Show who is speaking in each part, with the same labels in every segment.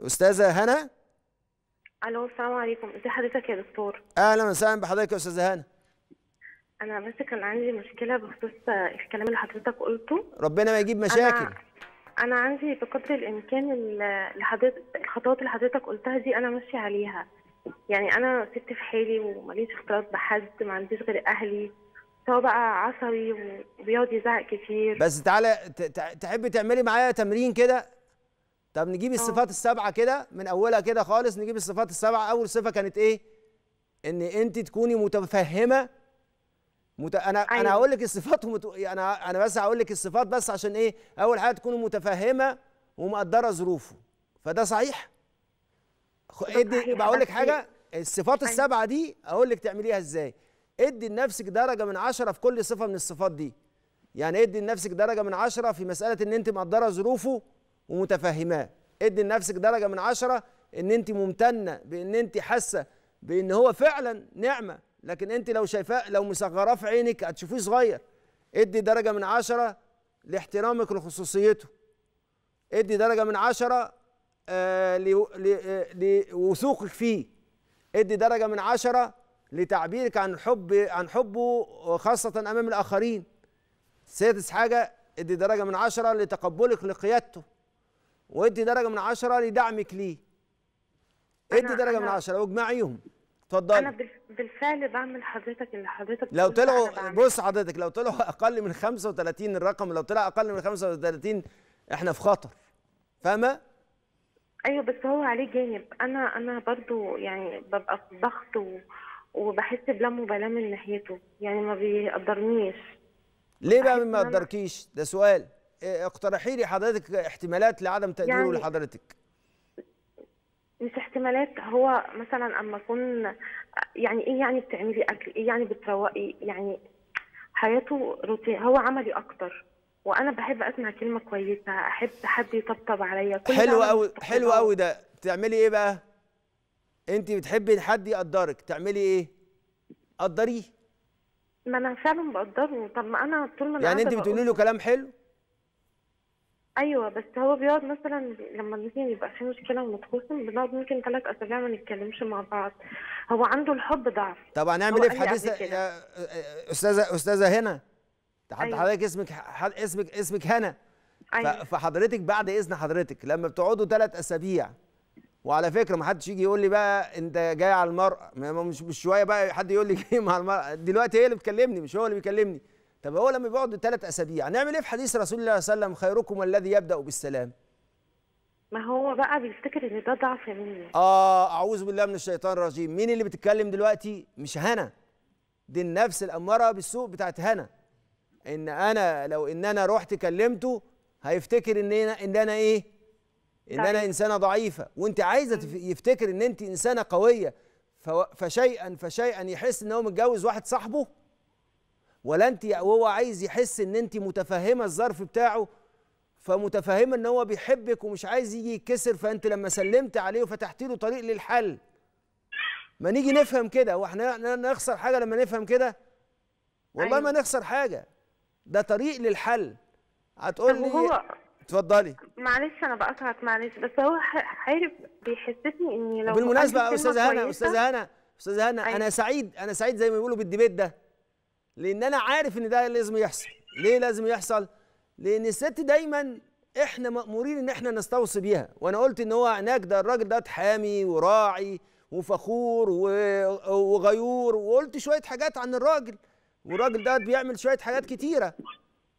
Speaker 1: استاذه هنا
Speaker 2: الو السلام عليكم ازي حضرتك يا دكتور
Speaker 1: اهلا وسهلا بحضرتك يا استاذه هنا
Speaker 2: انا بس كان عندي مشكله بخصوص الكلام اللي حضرتك قلته
Speaker 1: ربنا ما يجيب مشاكل أنا...
Speaker 2: انا عندي بقدر الامكان الخطوات اللي حضرتك قلتها دي انا ماشيه عليها يعني انا ست في حالي وماليش اختلاط بحد ما عنديش غير اهلي فهو بقى عصبي وبيقعد
Speaker 1: يزعق كتير بس تعالى تحبي تعملي معايا تمرين كده طب نجيب آه. الصفات السبعه كده من اولها كده خالص نجيب الصفات السبعه اول صفه كانت ايه ان انت تكوني متفهمه مت... انا أيوة. انا هقول لك الصفات ومت... انا انا بس هقول لك الصفات بس عشان ايه اول حاجه تكوني متفهمه ومقدره ظروفه فده صحيح ادي بقول لك حاجه الصفات أيوة. السبعه دي اقول لك تعمليها ازاي ادي لنفسك درجه من عشرة في كل صفه من الصفات دي يعني ادي لنفسك درجه من عشرة في مساله ان انت مقدره ظروفه ومتفهماه ادي لنفسك درجه من عشره ان انت ممتنه بان انت حاسه بان هو فعلا نعمه لكن انت لو شايفاه لو مصغراه في عينك هتشوفيه صغير ادي درجه من عشره لاحترامك لخصوصيته ادي درجه من عشره آه، آه، لوثوقك فيه ادي درجه من عشره لتعبيرك عن حب عن حبه خاصه امام الاخرين سادس حاجه ادي درجه من عشره لتقبلك لقيادته وادي درجه من عشرة لدعمك ليه ادي درجه من عشرة واجمعيهم اتفضلي انا
Speaker 2: بالفعل بعمل حضرتك اللي حضرتك لو طلعوا
Speaker 1: بص حضرتك لو طلعوا اقل من 35 الرقم لو طلع اقل من 35 احنا في خطر فاهمه
Speaker 2: ايوه بس هو عليه جانب انا انا برضو يعني ببقى في ضغط وبحس بلا مبالاه من ناحيته يعني ما بيقدرنيش
Speaker 1: ليه بقى ما بيقدركيش ده سؤال اقترحي لي حضرتك احتمالات لعدم تقديره يعني لحضرتك
Speaker 2: مش احتمالات هو مثلا اما اكون يعني ايه يعني بتعملي اكل ايه يعني بتروقي يعني حياته روتين هو عملي اكتر وانا بحب اسمع كلمه كويسه احب حد يطبطب عليا حلو قوي
Speaker 1: حلو قوي ده بتعملي ايه بقى انت بتحبي حد يقدرك تعملي ايه قدريه
Speaker 2: ما انا فعلا بقدره طب ما انا طول ما انا يعني انت بتقولي له كلام حلو ايوه بس هو بيقعد مثلا لما مثلا يبقى في مشكله ونتخصم بنقعد ممكن ثلاث اسابيع ما نتكلمش مع بعض هو عنده الحب ضعف
Speaker 1: طب هنعمل ايه في حديث استاذه استاذه هنا أيوة. حضرتك اسمك اسمك اسمك هنا أيوة. فحضرتك بعد اذن حضرتك لما بتقعدوا ثلاث اسابيع وعلى فكره ما حدش يجي يقول لي بقى انت جاي على المرأة مش مش شويه بقى حد يقول لي جاي مع المرأة دلوقتي هي اللي بتكلمني مش هو اللي بيكلمني طب هو لما بيقعد ثلاث اسابيع هنعمل ايه في حديث رسول الله صلى الله عليه وسلم خيركم الذي يبدا بالسلام
Speaker 2: ما هو بقى بيفتكر ان ده ضعف مني
Speaker 1: اه اعوذ بالله من الشيطان الرجيم مين اللي بتتكلم دلوقتي مش هنا دي النفس الاماره بالسوء بتاعت هنا ان انا لو ان انا رحت كلمته هيفتكر ان انا ان انا ايه ان انا انسانه ضعيفه وانت عايزه يفتكر ان انت انسانه قويه فشيئا فشيئا يحس ان هو متجوز واحد صاحبه ولا انت وهو عايز يحس ان انت متفهمه الظرف بتاعه فمتفهمه ان هو بيحبك ومش عايز يجي يتكسر فانت لما سلمت عليه وفتحت له طريق للحل ما نيجي نفهم كده واحنا نخسر حاجه لما نفهم كده والله ما أيوة. نخسر حاجه ده طريق للحل هتقول لي اتفضلي
Speaker 2: معلش انا بقطعك معلش بس هو عارف بيحسسني اني لو بالمناسبه استاذه هنا استاذه هنا
Speaker 1: استاذه هنا أيوة. انا سعيد انا سعيد زي ما بيقولوا بالديبيت ده لان انا عارف ان ده لازم يحصل ليه لازم يحصل لان الست دايما احنا مامورين ان احنا نستوصي بيها وانا قلت ان هو هناك ده الراجل ده حامي وراعي وفخور وغيور وقلت شويه حاجات عن الراجل والراجل ده بيعمل شويه حاجات كتيره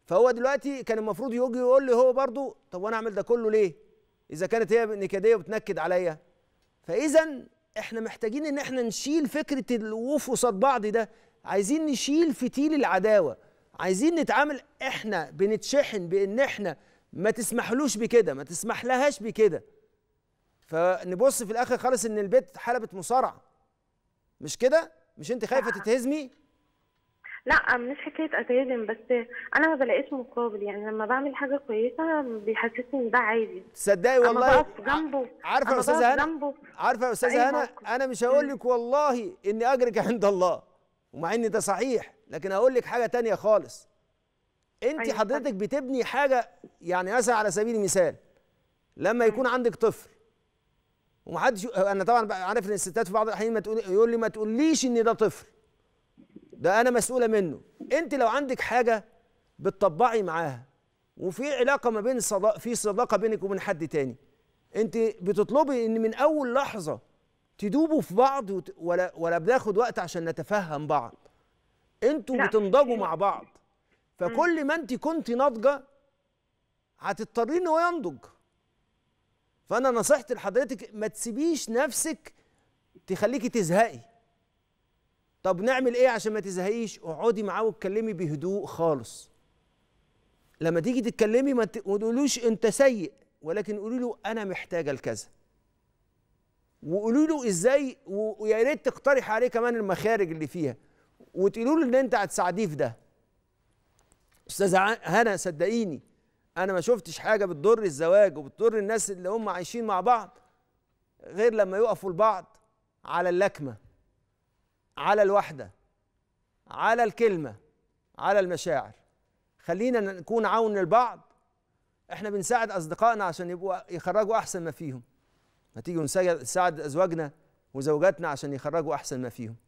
Speaker 1: فهو دلوقتي كان المفروض يجي يقول لي هو برضه طب وانا اعمل ده كله ليه اذا كانت هي نكديه وبتنكد عليا فاذا احنا محتاجين ان احنا نشيل فكره الوقوف قصاد بعض ده عايزين نشيل فتيل العداوه عايزين نتعامل احنا بنتشحن بان احنا ما تسمحلوش بكده ما تسمح لهاش بكده فنبص في الاخر خالص ان البيت حلبة مصارعه مش كده مش انت خايفه تتهزمي
Speaker 2: لا مش حكايه اتهزم بس انا ما بلاقيش
Speaker 1: مقابل يعني لما بعمل حاجه كويسه بيحسسني ان ده عادي تصدقي والله جنبه عارفه يا استاذه هنا عارفه يا استاذه هنا انا مش هقول لك والله ان اجرك عند الله ومع ان ده صحيح لكن اقول لك حاجه تانية خالص انت أيوة، حضرتك بتبني حاجه يعني مثلا على سبيل المثال لما يكون عندك طفل ومحدش انا طبعا عارف ان الستات في بعض الاحيان ما تقول يقول لي ما تقوليش ان ده طفل ده انا مسؤوله منه انت لو عندك حاجه بتطبعي معاها وفي علاقه ما بين صداقه في صداقه بينك وبين حد تاني انت بتطلبي ان من اول لحظه تدوبوا في بعض ولا ولا بناخد وقت عشان نتفهم بعض انتوا بتنضجوا يعني مع بعض فكل ما انت كنت ناضجه هتضطري ان هو ينضج فانا نصيحتي لحضرتك ما تسيبيش نفسك تخليكي تزهقي طب نعمل ايه عشان ما تزهقيش اقعدي معاه واتكلمي بهدوء خالص لما تيجي تتكلمي ما تقولوش انت سيء ولكن قولي له انا محتاجه لكذا وقولوا له ازاي ويا ريت تقترح عليه كمان المخارج اللي فيها وتقولوا له ان انت هتساعديه في ده استاذه هنا صدقيني انا ما شفتش حاجه بتضر الزواج وبتضر الناس اللي هم عايشين مع بعض غير لما يقفوا لبعض على اللكمه على الوحده على الكلمه على المشاعر خلينا نكون عون لبعض احنا بنساعد اصدقائنا عشان يبقوا يخرجوا احسن ما فيهم هتيجي ونساعد ازواجنا وزوجاتنا عشان يخرجوا احسن ما فيهم